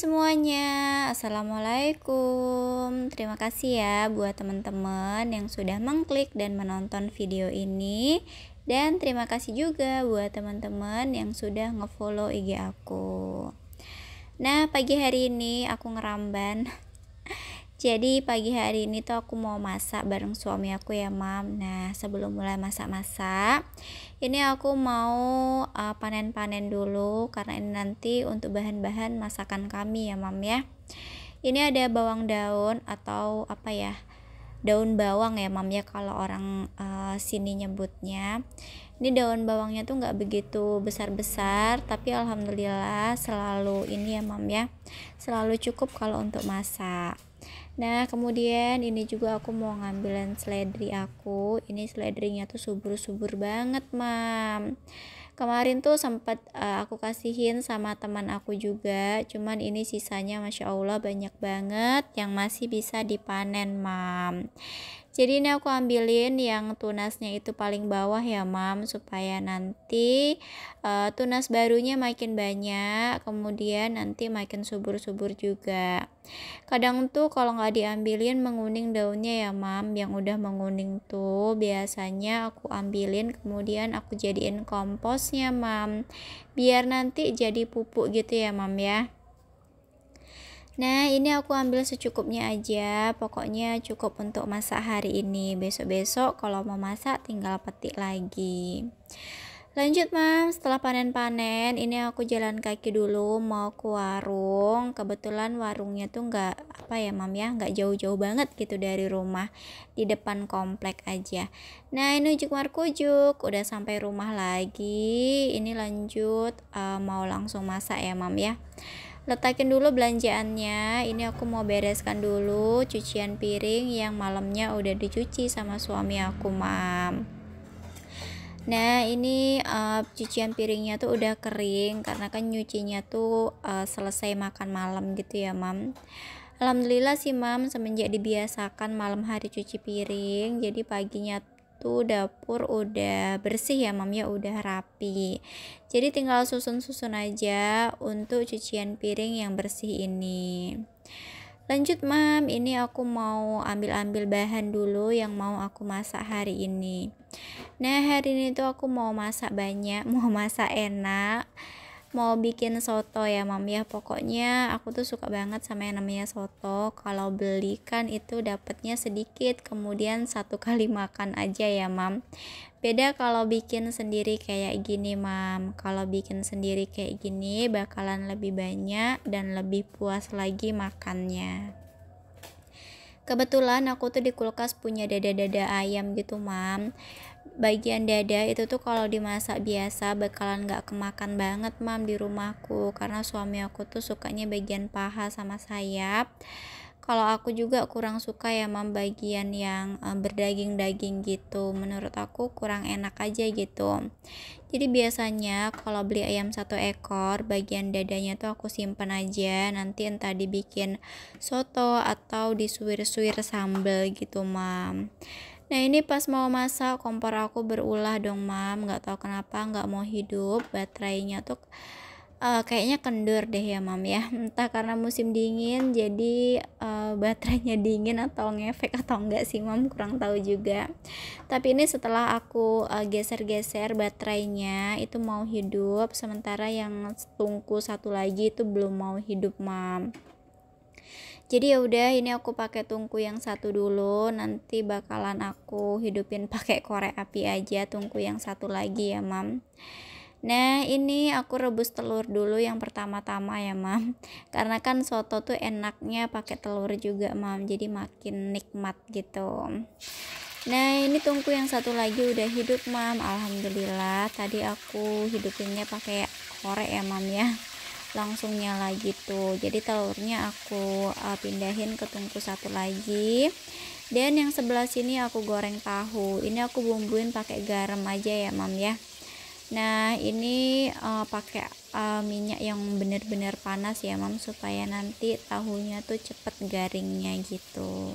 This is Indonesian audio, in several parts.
semuanya. Assalamualaikum. Terima kasih ya buat teman-teman yang sudah mengklik dan menonton video ini. Dan terima kasih juga buat teman-teman yang sudah ngefollow IG aku. Nah, pagi hari ini aku ngeramban jadi pagi hari ini tuh aku mau masak bareng suami aku ya mam Nah sebelum mulai masak-masak Ini aku mau eh, panen-panen uh, dulu Karena ini nanti untuk bahan-bahan masakan kami ya mam ya Ini ada bawang daun atau apa ya Daun bawang ya mam ya kalau orang uh, sini nyebutnya ini daun bawangnya tuh gak begitu besar-besar tapi alhamdulillah selalu ini ya mam ya selalu cukup kalau untuk masak Nah, kemudian ini juga aku mau ngambilin seledri aku. Ini seledrinya tuh subur-subur banget, Mam. Kemarin tuh sempat uh, eh, aku kasihin sama teman aku juga, cuman ini sisanya Masya Allah banyak banget yang masih bisa dipanen, Mam jadi ini aku ambilin yang tunasnya itu paling bawah ya mam supaya nanti uh, tunas barunya makin banyak kemudian nanti makin subur-subur juga kadang tuh kalau nggak diambilin menguning daunnya ya mam yang udah menguning tuh biasanya aku ambilin kemudian aku jadiin komposnya mam biar nanti jadi pupuk gitu ya mam ya Nah, ini aku ambil secukupnya aja. Pokoknya cukup untuk masak hari ini. Besok-besok kalau mau masak tinggal petik lagi. Lanjut, Mam. Setelah panen-panen, ini aku jalan kaki dulu mau ke warung. Kebetulan warungnya tuh nggak apa ya, Mam ya, nggak jauh-jauh banget gitu dari rumah. Di depan komplek aja. Nah, ini ujuk markujuk, udah sampai rumah lagi. Ini lanjut uh, mau langsung masak ya, Mam ya letakin dulu belanjaannya ini aku mau bereskan dulu cucian piring yang malamnya udah dicuci sama suami aku mam nah ini uh, cucian piringnya tuh udah kering karena kan nyucinya tuh uh, selesai makan malam gitu ya mam Alhamdulillah sih mam semenjak dibiasakan malam hari cuci piring jadi paginya itu dapur udah bersih ya mam ya udah rapi jadi tinggal susun-susun aja untuk cucian piring yang bersih ini lanjut mam ini aku mau ambil-ambil bahan dulu yang mau aku masak hari ini nah hari ini tuh aku mau masak banyak mau masak enak mau bikin soto ya mam ya pokoknya aku tuh suka banget sama yang namanya soto kalau belikan itu dapatnya sedikit kemudian satu kali makan aja ya mam beda kalau bikin sendiri kayak gini mam kalau bikin sendiri kayak gini bakalan lebih banyak dan lebih puas lagi makannya kebetulan aku tuh di kulkas punya dada-dada ayam gitu mam bagian dada itu tuh kalau dimasak biasa bakalan gak kemakan banget mam di rumahku karena suami aku tuh sukanya bagian paha sama sayap kalau aku juga kurang suka ya mam bagian yang e, berdaging-daging gitu menurut aku kurang enak aja gitu jadi biasanya kalau beli ayam satu ekor bagian dadanya tuh aku simpen aja nanti entah dibikin soto atau disuir-suir sambel gitu mam Nah ini pas mau masak kompor aku berulah dong mam Gak tahu kenapa gak mau hidup baterainya tuh uh, kayaknya kendur deh ya mam ya entah karena musim dingin jadi uh, baterainya dingin atau ngefek atau enggak sih mam kurang tahu juga tapi ini setelah aku eh, geser-geser uh, geser -geser baterainya itu mau hidup sementara yang tungku satu lagi itu belum mau hidup mam jadi ya udah ini aku pakai tungku yang satu dulu nanti bakalan aku hidupin pakai korek api aja tungku yang satu lagi ya mam Nah ini aku rebus telur dulu yang pertama-tama ya mam Karena kan soto tuh enaknya pakai telur juga mam Jadi makin nikmat gitu Nah ini tungku yang satu lagi udah hidup mam Alhamdulillah tadi aku hidupinnya pakai korek ya mam ya langsung nyala gitu jadi telurnya aku uh, pindahin ke tungku satu lagi dan yang sebelah sini aku goreng tahu ini aku bumbuin pakai garam aja ya mam ya nah ini uh, pakai uh, minyak yang benar-benar panas ya mam supaya nanti tahunya tuh cepet garingnya gitu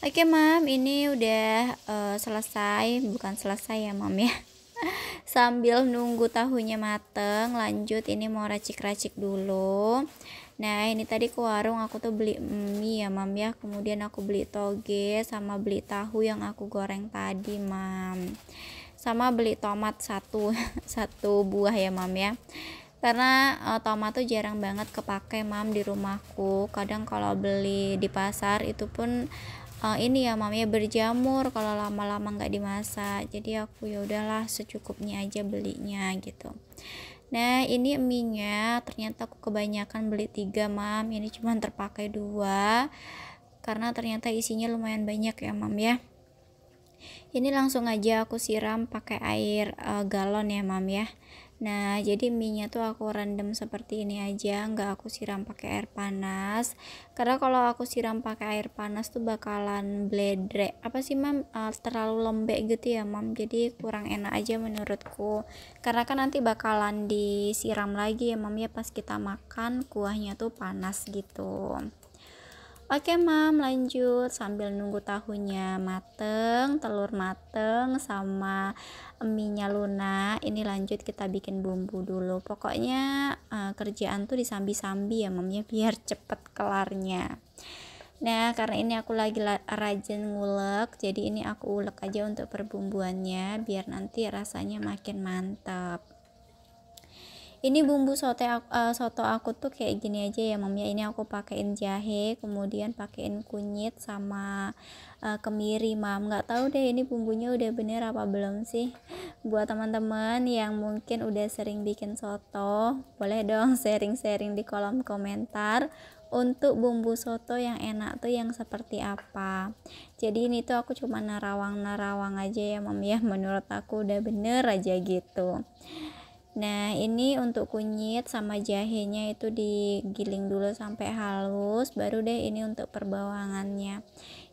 oke mam ini udah uh, selesai bukan selesai ya mam ya sambil nunggu tahunya mateng lanjut ini mau racik-racik dulu nah ini tadi ke warung aku tuh beli mie ya mam ya kemudian aku beli toge sama beli tahu yang aku goreng tadi mam sama beli tomat satu satu buah ya mam ya karena uh, tomat tuh jarang banget kepake mam di rumahku kadang kalau beli di pasar itu pun uh, ini ya mami ya berjamur kalau lama-lama nggak dimasak jadi aku ya udahlah secukupnya aja belinya gitu nah ini nya ternyata aku kebanyakan beli tiga mam ini cuma terpakai dua karena ternyata isinya lumayan banyak ya mam ya ini langsung aja aku siram pakai air uh, galon ya mam ya Nah, jadi minyak tuh aku rendam seperti ini aja, nggak aku siram pakai air panas. Karena kalau aku siram pakai air panas tuh bakalan bledrek. Apa sih, Mam? Uh, terlalu lembek gitu ya, Mam. Jadi kurang enak aja menurutku. Karena kan nanti bakalan disiram lagi ya, Mam ya pas kita makan kuahnya tuh panas gitu. Oke mam lanjut sambil nunggu tahunya mateng telur mateng sama minyak lunak ini lanjut kita bikin bumbu dulu pokoknya uh, kerjaan tuh disambi-sambi ya mamnya biar cepet kelarnya Nah, karena ini aku lagi rajin ngulek, jadi ini aku ulek aja untuk perbumbuannya biar nanti rasanya makin mantap ini bumbu sote aku, uh, eh, soto aku tuh kayak gini aja ya mam ya ini aku pakein jahe kemudian pakein kunyit sama uh, kemiri mam nggak tahu deh ini bumbunya udah bener apa belum sih buat teman-teman yang mungkin udah sering bikin soto boleh dong sharing-sharing di kolom komentar untuk bumbu soto yang enak tuh yang seperti apa jadi ini tuh aku cuma narawang-narawang aja ya mam ya menurut aku udah bener aja gitu Nah, ini untuk kunyit sama jahenya itu digiling dulu sampai halus, baru deh ini untuk perbawangannya.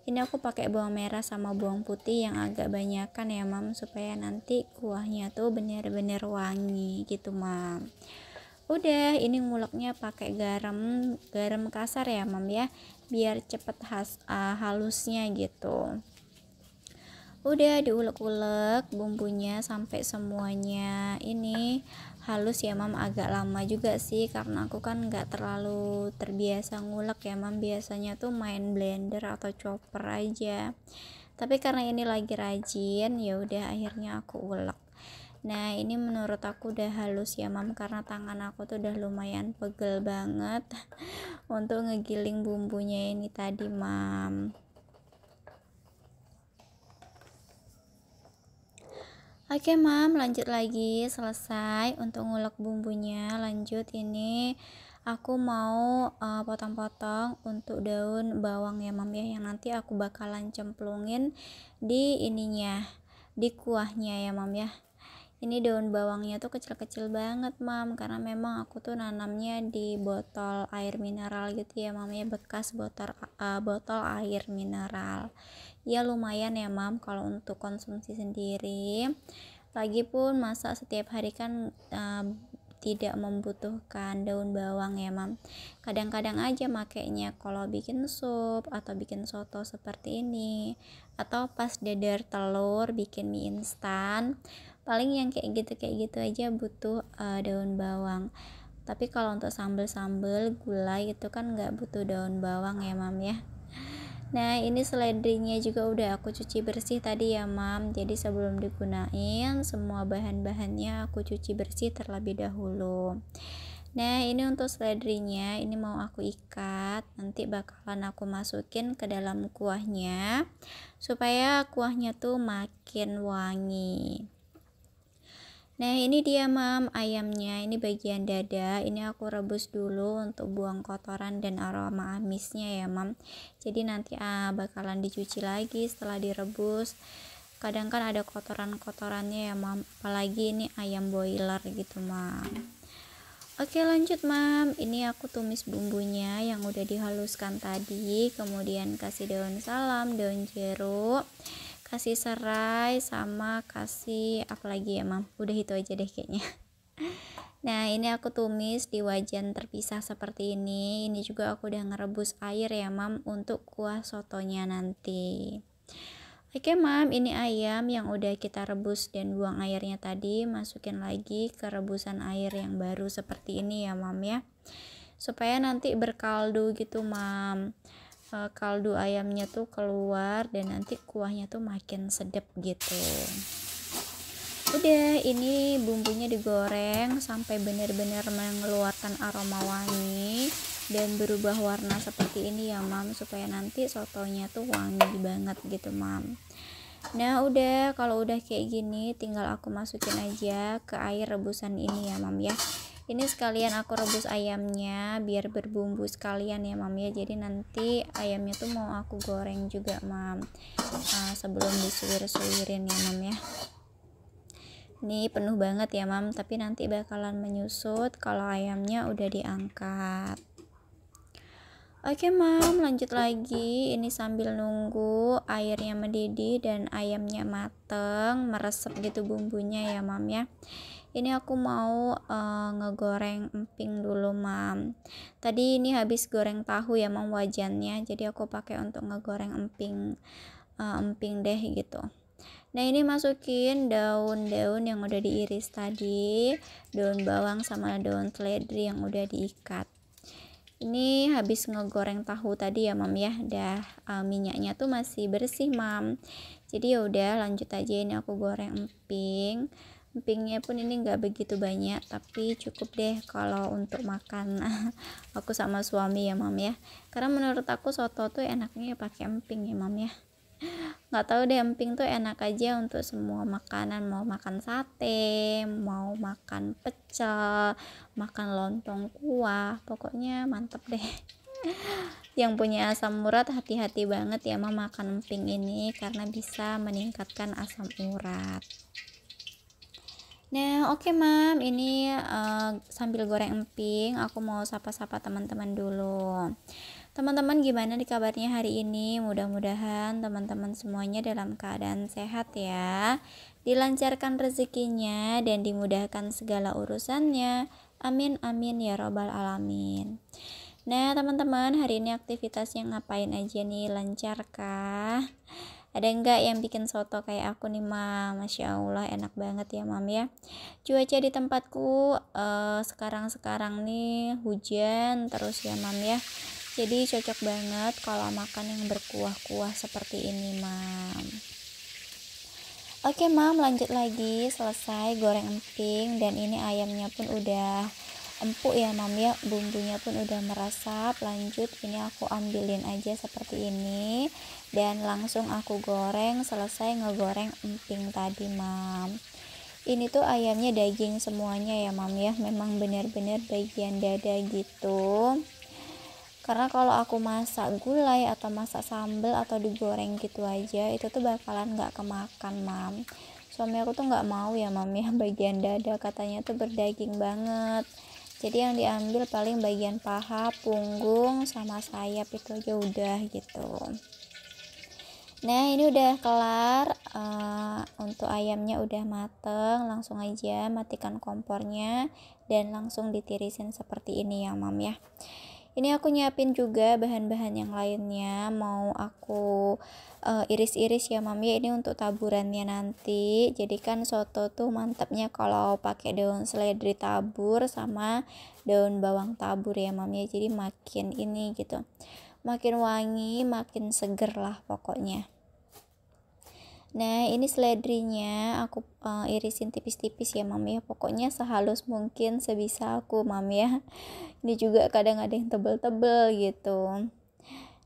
Ini aku pakai bawang merah sama bawang putih yang agak banyakan ya, Mam, supaya nanti kuahnya tuh bener-bener wangi gitu, Mam. Udah, ini nguleknya pakai garam, garam kasar ya, Mam ya, biar cepet has, uh, halusnya gitu udah diulek-ulek bumbunya sampai semuanya ini halus ya mam agak lama juga sih karena aku kan nggak terlalu terbiasa ngulek ya mam biasanya tuh main blender atau chopper aja tapi karena ini lagi rajin ya udah akhirnya aku ulek nah ini menurut aku udah halus ya mam karena tangan aku tuh udah lumayan pegel banget untuk ngegiling bumbunya ini tadi mam Oke mam, lanjut lagi. Selesai untuk ngulek bumbunya. Lanjut ini aku mau eh, potong-potong uh, untuk daun bawang ya mam ya yang nanti aku bakalan cemplungin di ininya, di kuahnya ya mam ya ini daun bawangnya tuh kecil-kecil banget mam karena memang aku tuh nanamnya di botol air mineral gitu ya mamnya bekas botol uh, eh, botol air mineral ya lumayan ya mam kalau untuk konsumsi sendiri lagi pun masa setiap hari kan uh, tidak membutuhkan daun bawang ya mam kadang-kadang aja makainya kalau bikin sup atau bikin soto seperti ini atau pas dadar telur bikin mie instan paling yang kayak gitu kayak gitu aja butuh uh, daun bawang tapi kalau untuk sambel-sambel gulai itu kan nggak butuh daun bawang ya mam ya Nah ini seledrinya juga udah aku cuci bersih tadi ya mam Jadi sebelum digunain semua bahan-bahannya aku cuci bersih terlebih dahulu Nah ini untuk seledrinya ini mau aku ikat Nanti bakalan aku masukin ke dalam kuahnya Supaya kuahnya tuh makin wangi Nah, ini dia mam ayamnya. Ini bagian dada. Ini aku rebus dulu untuk buang kotoran dan aroma amisnya ya, mam. Jadi nanti ah, bakalan dicuci lagi setelah direbus. Kadang kan ada kotoran-kotorannya ya, mam. Apalagi ini ayam boiler gitu, mam. Oke, lanjut, mam. Ini aku tumis bumbunya yang udah dihaluskan tadi, kemudian kasih daun salam, daun jeruk kasih serai sama kasih apa lagi ya mam udah itu aja deh kayaknya nah ini aku tumis di wajan terpisah seperti ini ini juga aku udah ngerebus air ya mam untuk kuah sotonya nanti Oke mam, ini ayam yang udah kita rebus dan buang airnya tadi masukin lagi ke rebusan air yang baru seperti ini ya mam ya supaya nanti berkaldu gitu mam Eh, kaldu ayamnya tuh keluar dan nanti kuahnya tuh makin sedap gitu udah ini bumbunya digoreng sampai benar-benar mengeluarkan aroma wangi dan berubah warna seperti ini ya mam supaya nanti sotonya tuh wangi banget gitu mam nah udah kalau udah kayak gini tinggal aku masukin aja ke air rebusan ini ya mam ya ini sekalian aku rebus ayamnya biar berbumbu sekalian ya mam ya jadi nanti ayamnya tuh mau aku goreng juga mam uh, sebelum disuwir-suwirin ya mam ya ini penuh banget ya mam tapi nanti bakalan menyusut kalau ayamnya udah diangkat Oke mam, lanjut lagi. Ini sambil nunggu airnya mendidih dan ayamnya mateng, meresap gitu bumbunya ya mam ya. Ini aku mau uh, ngegoreng emping dulu mam. Tadi ini habis goreng tahu ya mam wajannya, jadi aku pakai untuk ngegoreng emping uh, emping deh gitu. Nah ini masukin daun-daun yang udah diiris tadi, daun bawang sama daun seledri yang udah diikat ini habis ngegoreng tahu tadi ya mam ya Dah uh, minyaknya tuh masih bersih mam jadi ya udah lanjut aja ini aku goreng emping empingnya pun ini nggak begitu banyak tapi cukup deh kalau untuk makan aku sama suami ya mam ya karena menurut aku soto tuh enaknya ya pakai emping ya mam ya nggak tahu deh emping tuh enak aja untuk semua makanan mau makan sate mau makan pecel makan lontong kuah pokoknya mantep deh yang punya asam urat hati-hati banget ya mau makan emping ini karena bisa meningkatkan asam urat Nah, oke okay, mam, ini uh, sambil goreng emping, aku mau sapa-sapa teman-teman dulu. Teman-teman gimana di kabarnya hari ini? Mudah-mudahan teman-teman semuanya dalam keadaan sehat ya. Dilancarkan rezekinya dan dimudahkan segala urusannya. Amin amin ya robbal alamin. Nah, teman-teman, hari ini aktivitas yang ngapain aja nih? Lancarkah? ada enggak yang bikin soto kayak aku nih mam masya allah enak banget ya mam ya cuaca di tempatku eh, sekarang-sekarang eh, nih hujan terus ya mam ya jadi cocok banget kalau makan yang berkuah-kuah seperti ini mam oke mam lanjut lagi selesai goreng emping dan ini ayamnya pun udah empuk ya mam ya bumbunya pun udah meresap lanjut ini aku ambilin aja seperti ini dan langsung aku goreng selesai ngegoreng emping tadi mam ini tuh ayamnya daging semuanya ya mam ya memang benar-benar bagian dada gitu karena kalau aku masak gulai atau masak sambal atau digoreng gitu aja itu tuh bakalan nggak kemakan mam suami aku tuh nggak mau ya mam ya bagian dada katanya tuh berdaging banget jadi yang diambil paling bagian paha punggung sama sayap itu aja udah gitu nah ini udah kelar uh, untuk ayamnya udah mateng langsung aja matikan kompornya dan langsung ditirisin seperti ini ya mam ya ini aku nyiapin juga bahan-bahan yang lainnya mau aku iris eh, iris-iris ya mami ya, ini untuk taburannya nanti jadi kan soto tuh mantepnya kalau pakai daun seledri tabur sama daun bawang tabur ya mami ya, jadi makin ini gitu makin wangi makin seger lah pokoknya Nah, ini seledrinya aku uh, irisin tipis-tipis ya, Mami ya. Pokoknya sehalus mungkin sebisa aku, Mami ya. Ini juga kadang ada yang tebel-tebel gitu.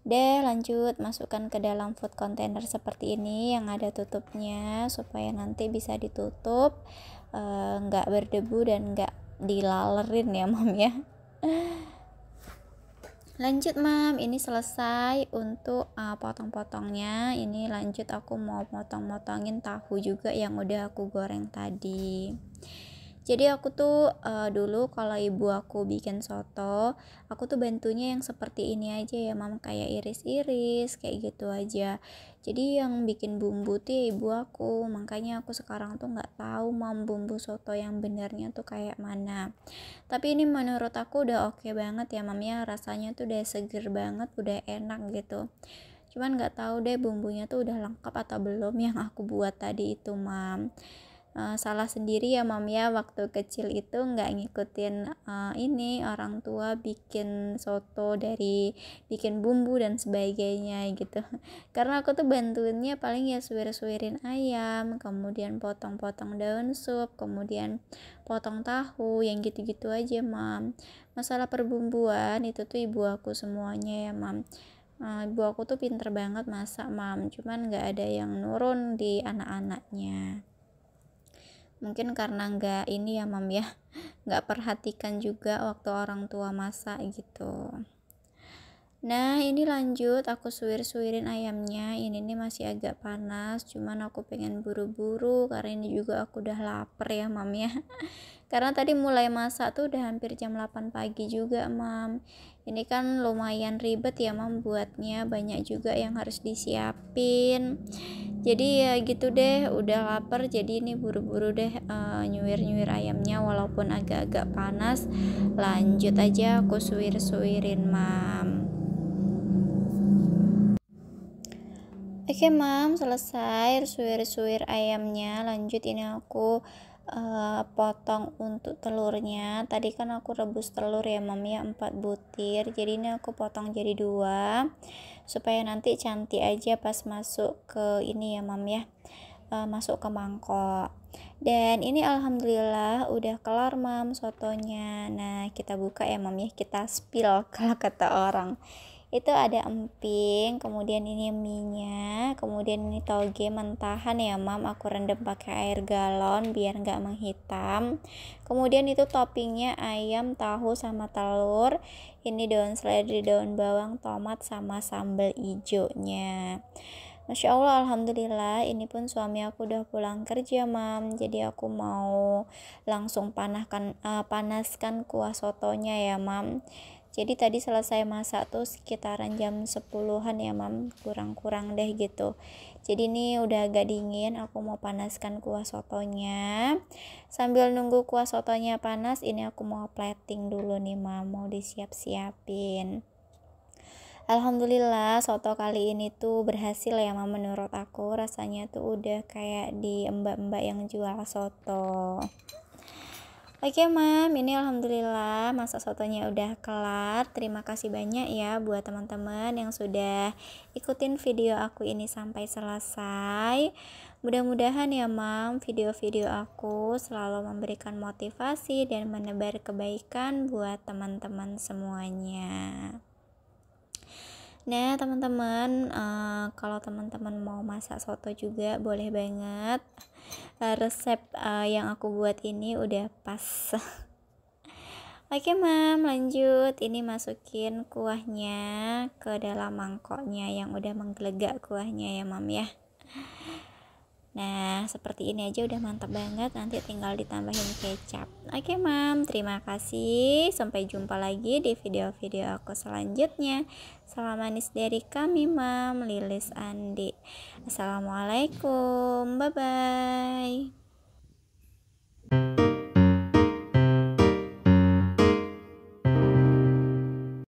Deh, lanjut masukkan ke dalam food container seperti ini yang ada tutupnya supaya nanti bisa ditutup eh, nggak uh, berdebu dan nggak dilalerin ya, Mami ya lanjut mam ini selesai untuk uh, potong-potongnya ini lanjut aku mau potong-potongin tahu juga yang udah aku goreng tadi jadi aku tuh uh, dulu kalau ibu aku bikin soto aku tuh bantunya yang seperti ini aja ya mam kayak iris-iris kayak gitu aja jadi yang bikin bumbu tuh ya ibu aku makanya aku sekarang tuh nggak tahu mam bumbu soto yang benernya tuh kayak mana tapi ini menurut aku udah oke okay banget ya mam ya rasanya tuh udah seger banget udah enak gitu cuman nggak tahu deh bumbunya tuh udah lengkap atau belum yang aku buat tadi itu mam Eh, salah sendiri ya mam ya waktu kecil itu nggak ngikutin uh, ini orang tua bikin soto dari bikin bumbu dan sebagainya gitu karena aku tuh bantuinnya paling ya suwir-suwirin ayam kemudian potong-potong daun sup kemudian potong tahu yang gitu-gitu aja mam masalah perbumbuan itu tuh ibu aku semuanya ya mam Uh, ibu aku tuh pinter banget masak mam cuman nggak ada yang nurun di anak-anaknya mungkin karena nggak ini ya mam ya nggak perhatikan juga waktu orang tua masak gitu Nah, ini lanjut aku suwir-suwirin ayamnya. Ini nih masih agak panas, cuman aku pengen buru-buru karena ini juga aku udah lapar ya, Mam ya. karena tadi mulai masak tuh udah hampir jam 8 pagi juga, Mam. Ini kan lumayan ribet ya, Mam buatnya. Banyak juga yang harus disiapin. Jadi ya gitu deh, udah lapar jadi ini buru-buru deh eh, nyuwir nyuwir uh, ayamnya walaupun agak-agak panas. Lanjut aja aku suwir-suwirin, Mam. Oke okay, mam, selesai suwir-suwir ayamnya. Lanjut ini aku uh, potong untuk telurnya. Tadi kan aku rebus telur ya mam ya empat butir. Jadi ini aku potong jadi dua supaya nanti cantik aja pas masuk ke ini ya mam ya. Uh, masuk ke mangkok. Dan ini alhamdulillah udah kelar mam sotonya. Nah, kita buka ya mam ya. Kita spill kalau kata orang itu ada emping kemudian ini minyak kemudian ini toge mentahan ya mam aku rendam pakai air galon biar nggak menghitam kemudian itu toppingnya ayam tahu sama telur ini daun seledri daun bawang tomat sama sambal hijaunya Masya Allah, Alhamdulillah, ini pun suami aku udah pulang kerja, Mam. Jadi aku mau langsung panahkan, uh, panaskan kuah sotonya ya, Mam jadi tadi selesai masak tuh sekitaran jam 10-an ya mam kurang-kurang deh gitu jadi ini udah agak dingin aku mau panaskan kuah sotonya sambil nunggu kuah sotonya panas ini aku mau plating dulu nih mam mau disiap-siapin Alhamdulillah soto kali ini tuh berhasil ya mam menurut aku rasanya tuh udah kayak di mbak-mbak yang jual soto Oke mam, ini alhamdulillah masak sotonya udah kelar. Terima kasih banyak ya buat teman-teman yang sudah ikutin video aku ini sampai selesai. Mudah-mudahan ya mam, video-video aku selalu memberikan motivasi dan menebar kebaikan buat teman-teman semuanya. Nah, teman-teman, uh, kalau teman-teman mau masak soto juga boleh banget. Eh, resep uh, yang aku buat ini udah pas Oke mam lanjut ini masukin kuahnya ke dalam mangkoknya yang udah menggelegak kuahnya ya mam ya Nah, seperti ini aja udah mantap banget. Nanti tinggal ditambahin kecap. Oke, Mam. Terima kasih. Sampai jumpa lagi di video-video aku selanjutnya. Salam manis dari kami, Mam. Lilis Andi. Assalamualaikum. Bye-bye.